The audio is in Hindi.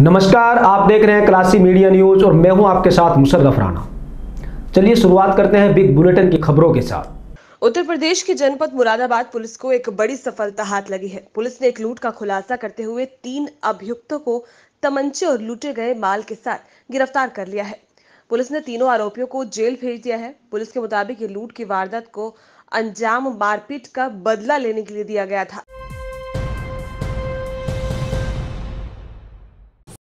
नमस्कार आप देख रहे हैं क्लासी मीडिया न्यूज और मैं हूं आपके साथ मुशर्रफ राणा चलिए शुरुआत करते हैं बिग बुलेटिन की खबरों के साथ उत्तर प्रदेश के जनपद मुरादाबाद पुलिस को एक बड़ी सफलता हाथ लगी है पुलिस ने एक लूट का खुलासा करते हुए तीन अभियुक्तों को तमंचे और लूटे गए माल के साथ गिरफ्तार कर लिया है पुलिस ने तीनों आरोपियों को जेल भेज दिया है पुलिस के मुताबिक ये लूट की वारदात को अंजाम मारपीट का बदला लेने के लिए दिया गया था